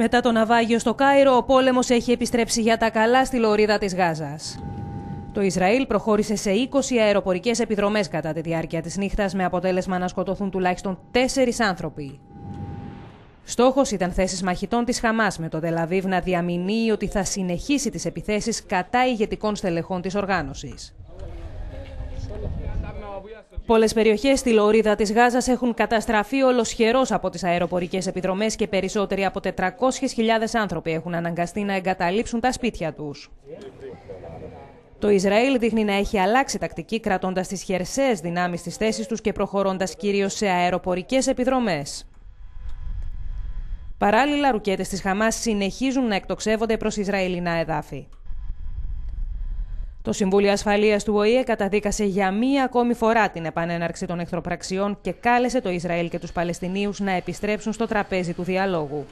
Μετά το ναυάγιο στο Κάιρο, ο πόλεμος έχει επιστρέψει για τα καλά στη λωρίδα της Γάζας. Το Ισραήλ προχώρησε σε 20 αεροπορικές επιδρομές κατά τη διάρκεια της νύχτας, με αποτέλεσμα να σκοτωθούν τουλάχιστον 4 άνθρωποι. Στόχος ήταν θέσεις μαχητών της Χαμάς, με το Τελαβίβ να διαμηνύει ότι θα συνεχίσει τις επιθέσεις κατά ηγετικών στελεχών της οργάνωσης. Πολλές περιοχές στη Λωρίδα της Γάζας έχουν καταστραφεί ολοσχερός από τις αεροπορικές επιδρομές και περισσότεροι από 400.000 άνθρωποι έχουν αναγκαστεί να εγκαταλείψουν τα σπίτια τους. Το Ισραήλ δείχνει να έχει αλλάξει τακτική, κρατώντας τις χερσαίες δυνάμεις στις θέσεις τους και προχωρώντας κυρίως σε αεροπορικές επιδρομές. Παράλληλα, ρουκέτες της Χαμάς συνεχίζουν να εκτοξεύονται προς Ισραηλινά εδάφη. Το Συμβούλιο Ασφαλείας του ΟΗΕ καταδίκασε για μία ακόμη φορά την επανέναρξη των εχθροπραξιών και κάλεσε το Ισραήλ και τους Παλαιστινίους να επιστρέψουν στο τραπέζι του διαλόγου.